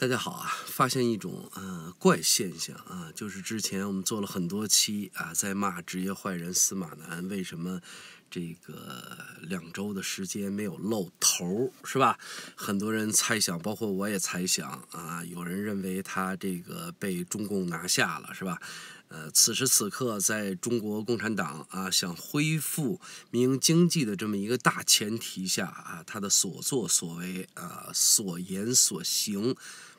大家好啊！发现一种呃怪现象啊，就是之前我们做了很多期啊，在骂职业坏人司马南，为什么这个两周的时间没有露头是吧？很多人猜想，包括我也猜想啊，有人认为他这个被中共拿下了是吧？呃，此时此刻，在中国共产党啊想恢复民营经济的这么一个大前提下啊，他的所作所为啊，所言所行。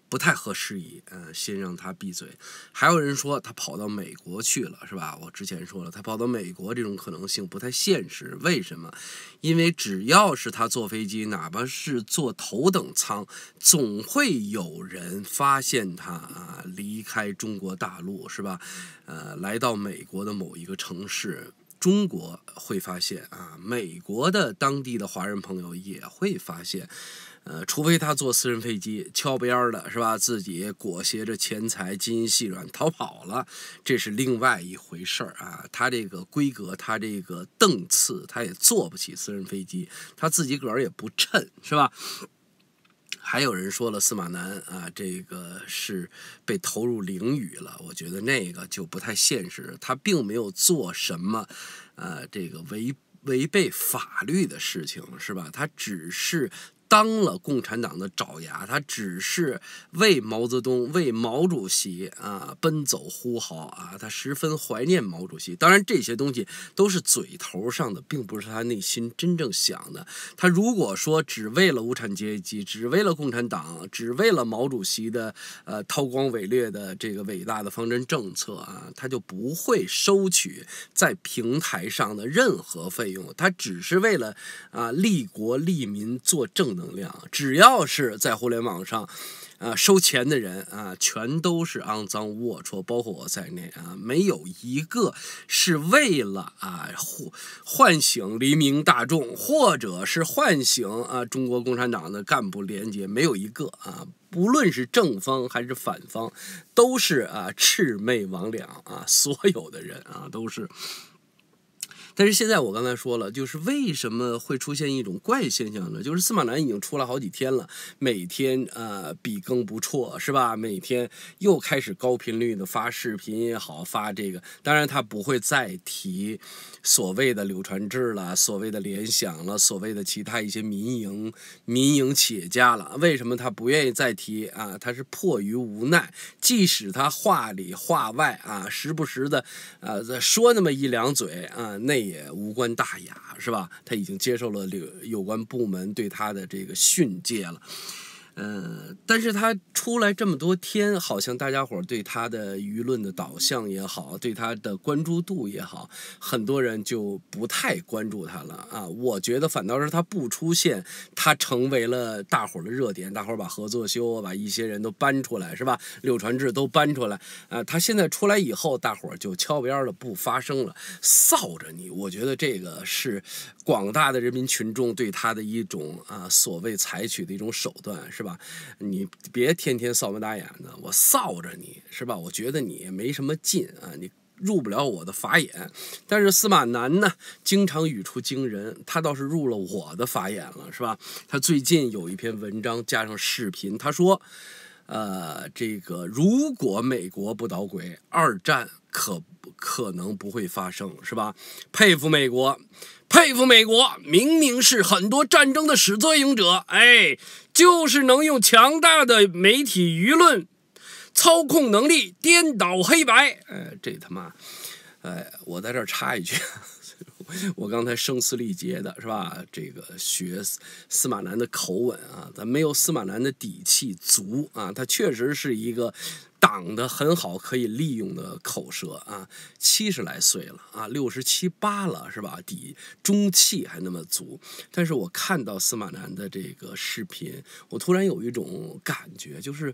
不太合事宜，嗯，先让他闭嘴。还有人说他跑到美国去了，是吧？我之前说了，他跑到美国这种可能性不太现实。为什么？因为只要是他坐飞机，哪怕是坐头等舱，总会有人发现他啊离开中国大陆，是吧？呃，来到美国的某一个城市，中国会发现啊，美国的当地的华人朋友也会发现。呃，除非他坐私人飞机，敲边儿的是吧？自己裹挟着钱财、金银细软逃跑了，这是另外一回事儿啊。他这个规格，他这个档次，他也坐不起私人飞机，他自己个儿也不趁是吧？还有人说了，司马南啊，这个是被投入囹圄了。我觉得那个就不太现实，他并没有做什么，呃，这个违违背法律的事情是吧？他只是。当了共产党的爪牙，他只是为毛泽东、为毛主席啊奔走呼号啊，他十分怀念毛主席。当然，这些东西都是嘴头上的，并不是他内心真正想的。他如果说只为了无产阶级，只为了共产党，只为了毛主席的呃韬光伟略的这个伟大的方针政策啊，他就不会收取在平台上的任何费用。他只是为了啊利国利民做政。能量，只要是在互联网上，啊，收钱的人啊，全都是肮脏龌龊，包括我在内啊，没有一个是为了啊，唤醒黎明大众，或者是唤醒啊中国共产党的干部廉洁，没有一个啊，不论是正方还是反方，都是啊魑魅魍魉啊，所有的人啊都是。但是现在我刚才说了，就是为什么会出现一种怪现象呢？就是司马南已经出来好几天了，每天呃笔耕不辍是吧？每天又开始高频率的发视频也好，发这个，当然他不会再提所谓的柳传志了，所谓的联想了，所谓的其他一些民营民营企业家了。为什么他不愿意再提啊？他是迫于无奈，即使他话里话外啊，时不时的呃说那么一两嘴啊那。也无关大雅，是吧？他已经接受了这个有关部门对他的这个训诫了。嗯，但是他出来这么多天，好像大家伙对他的舆论的导向也好，对他的关注度也好，很多人就不太关注他了啊。我觉得反倒是他不出现，他成为了大伙的热点，大伙把合作修把一些人都搬出来是吧？柳传志都搬出来，呃，他现在出来以后，大伙就悄边的不发声了，臊着你。我觉得这个是广大的人民群众对他的一种啊所谓采取的一种手段是吧？你别天天扫眉打眼的，我扫着你是吧？我觉得你没什么劲啊，你入不了我的法眼。但是司马南呢，经常语出惊人，他倒是入了我的法眼了，是吧？他最近有一篇文章加上视频，他说：“呃，这个如果美国不捣鬼，二战可可能不会发生，是吧？”佩服美国，佩服美国，明明是很多战争的始作俑者，哎。就是能用强大的媒体舆论操控能力颠倒黑白，哎，这他妈，哎，我在这儿插一句。我刚才声嘶力竭的是吧？这个学司马南的口吻啊，咱没有司马南的底气足啊。他确实是一个挡的很好，可以利用的口舌啊。七十来岁了啊，六十七八了是吧？底中气还那么足。但是我看到司马南的这个视频，我突然有一种感觉，就是。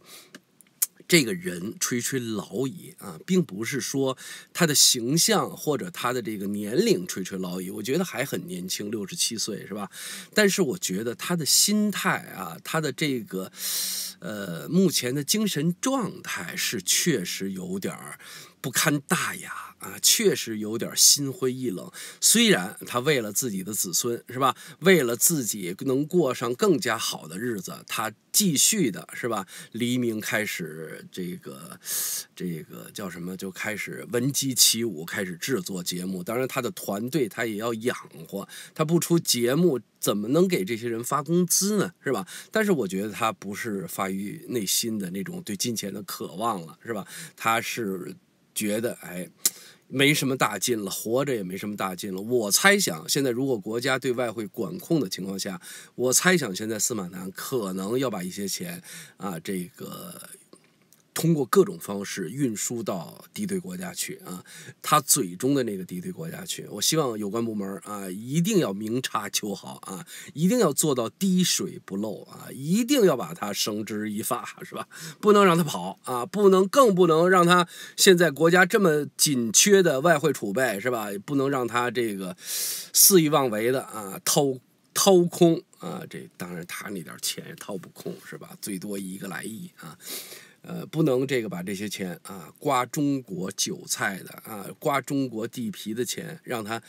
这个人垂垂老矣啊，并不是说他的形象或者他的这个年龄垂垂老矣。我觉得还很年轻，六十七岁是吧？但是我觉得他的心态啊，他的这个呃，目前的精神状态是确实有点儿。不堪大雅啊，确实有点心灰意冷。虽然他为了自己的子孙，是吧？为了自己能过上更加好的日子，他继续的是吧？黎明开始这个，这个叫什么？就开始闻鸡起舞，开始制作节目。当然，他的团队他也要养活，他不出节目怎么能给这些人发工资呢？是吧？但是我觉得他不是发于内心的那种对金钱的渴望了，是吧？他是。觉得哎，没什么大劲了，活着也没什么大劲了。我猜想，现在如果国家对外汇管控的情况下，我猜想现在司马南可能要把一些钱啊，这个。通过各种方式运输到敌对国家去啊，他嘴中的那个敌对国家去。我希望有关部门啊，一定要明察秋毫啊，一定要做到滴水不漏啊，一定要把它绳之以法，是吧？不能让他跑啊，不能更不能让他现在国家这么紧缺的外汇储备，是吧？不能让他这个肆意妄为的啊，掏掏空啊！这当然他那点钱也掏不空，是吧？最多一个来亿啊。呃，不能这个把这些钱啊，刮中国韭菜的啊，刮中国地皮的钱，让它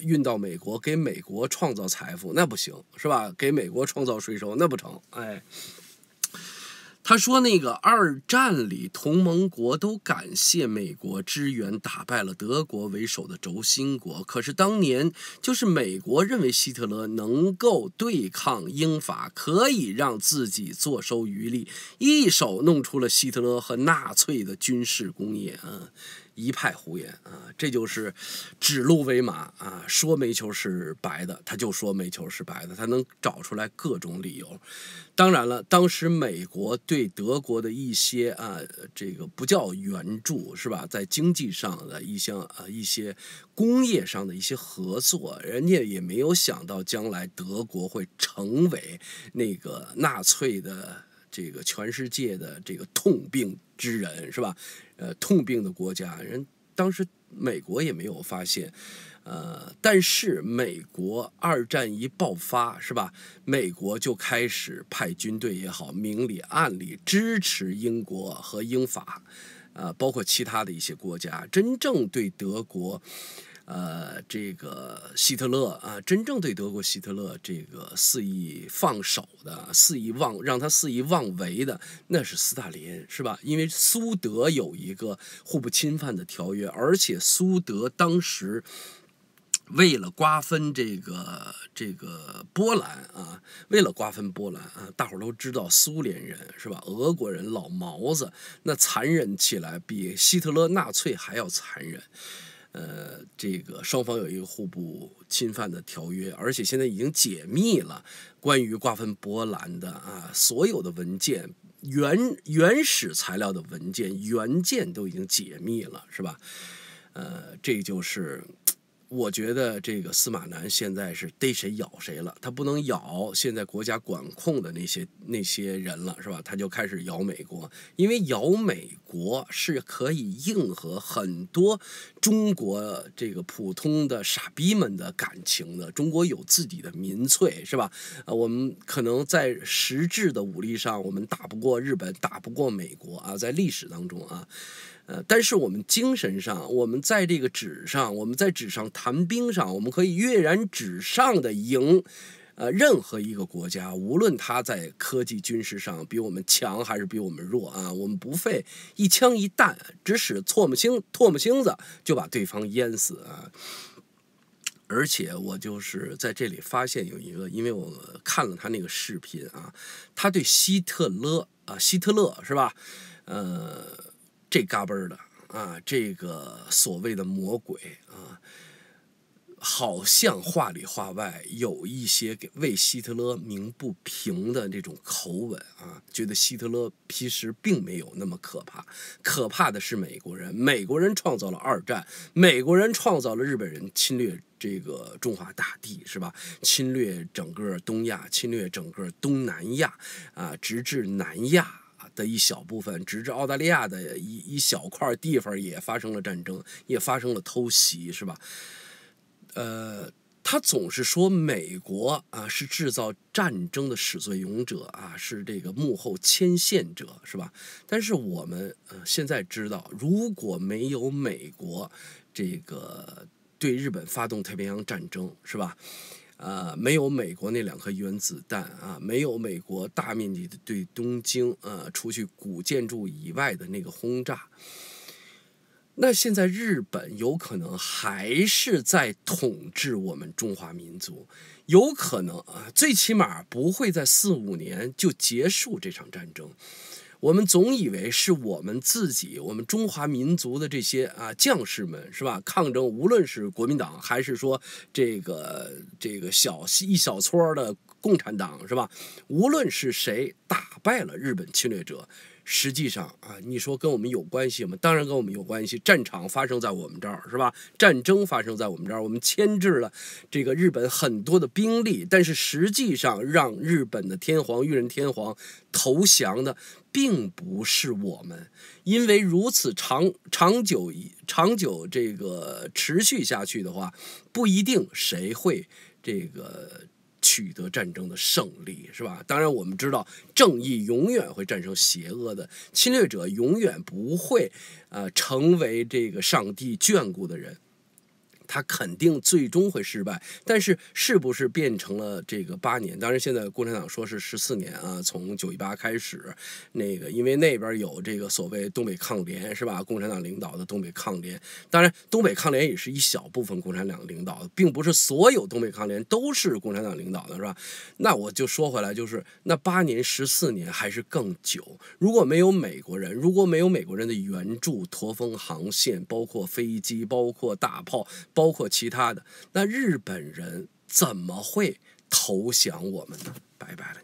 运到美国，给美国创造财富，那不行，是吧？给美国创造税收，那不成，哎。他说：“那个二战里，同盟国都感谢美国支援，打败了德国为首的轴心国。可是当年，就是美国认为希特勒能够对抗英法，可以让自己坐收渔利，一手弄出了希特勒和纳粹的军事工业啊。”一派胡言啊！这就是指鹿为马啊！说煤球是白的，他就说煤球是白的，他能找出来各种理由。当然了，当时美国对德国的一些啊，这个不叫援助是吧？在经济上的一项啊，一些工业上的一些合作，人家也没有想到将来德国会成为那个纳粹的。这个全世界的这个痛病之人是吧？呃，痛病的国家人，当时美国也没有发现，呃，但是美国二战一爆发是吧？美国就开始派军队也好，明里暗里支持英国和英法，呃，包括其他的一些国家，真正对德国。呃，这个希特勒啊，真正对德国希特勒这个肆意放手的、肆意妄让他肆意妄为的，那是斯大林，是吧？因为苏德有一个互不侵犯的条约，而且苏德当时为了瓜分这个这个波兰啊，为了瓜分波兰啊，大伙都知道苏联人是吧？俄国人老毛子那残忍起来比希特勒纳粹还要残忍。呃，这个双方有一个互不侵犯的条约，而且现在已经解密了关于瓜分波兰的啊所有的文件原原始材料的文件原件都已经解密了，是吧？呃，这就是。我觉得这个司马南现在是逮谁咬谁了，他不能咬现在国家管控的那些那些人了，是吧？他就开始咬美国，因为咬美国是可以应和很多中国这个普通的傻逼们的感情的。中国有自己的民粹，是吧？啊，我们可能在实质的武力上，我们打不过日本，打不过美国啊，在历史当中啊。呃，但是我们精神上，我们在这个纸上，我们在纸上谈兵上，我们可以跃然纸上的赢，呃，任何一个国家，无论他在科技军事上比我们强还是比我们弱啊，我们不费一枪一弹，只使唾沫星唾沫星子就把对方淹死啊！而且我就是在这里发现有一个，因为我看了他那个视频啊，他对希特勒啊，希特勒是吧？呃。这嘎嘣的啊，这个所谓的魔鬼啊，好像话里话外有一些给为希特勒鸣不平的这种口吻啊，觉得希特勒其实并没有那么可怕，可怕的是美国人，美国人创造了二战，美国人创造了日本人侵略这个中华大地是吧？侵略整个东亚，侵略整个东南亚啊，直至南亚。的一小部分，直至澳大利亚的一一小块地方也发生了战争，也发生了偷袭，是吧？呃，他总是说美国啊是制造战争的始作俑者啊，是这个幕后牵线者，是吧？但是我们呃现在知道，如果没有美国这个对日本发动太平洋战争，是吧？呃，没有美国那两颗原子弹啊，没有美国大面积的对东京呃，除去古建筑以外的那个轰炸，那现在日本有可能还是在统治我们中华民族，有可能啊，最起码不会在四五年就结束这场战争。我们总以为是我们自己，我们中华民族的这些啊将士们是吧？抗争，无论是国民党还是说这个这个小一小撮的共产党是吧？无论是谁打败了日本侵略者。实际上啊，你说跟我们有关系吗？当然跟我们有关系。战场发生在我们这儿，是吧？战争发生在我们这儿，我们牵制了这个日本很多的兵力。但是实际上，让日本的天皇裕仁天皇投降的，并不是我们，因为如此长长久长久这个持续下去的话，不一定谁会这个。取得战争的胜利，是吧？当然，我们知道正义永远会战胜邪恶的，侵略者永远不会，呃，成为这个上帝眷顾的人。他肯定最终会失败，但是是不是变成了这个八年？当然，现在共产党说是十四年啊，从九一八开始，那个因为那边有这个所谓东北抗联是吧？共产党领导的东北抗联，当然，东北抗联也是一小部分共产党领导的，并不是所有东北抗联都是共产党领导的，是吧？那我就说回来，就是那八年、十四年还是更久？如果没有美国人，如果没有美国人的援助、驼峰航线，包括飞机，包括大炮。包括其他的，那日本人怎么会投降我们呢？拜拜了。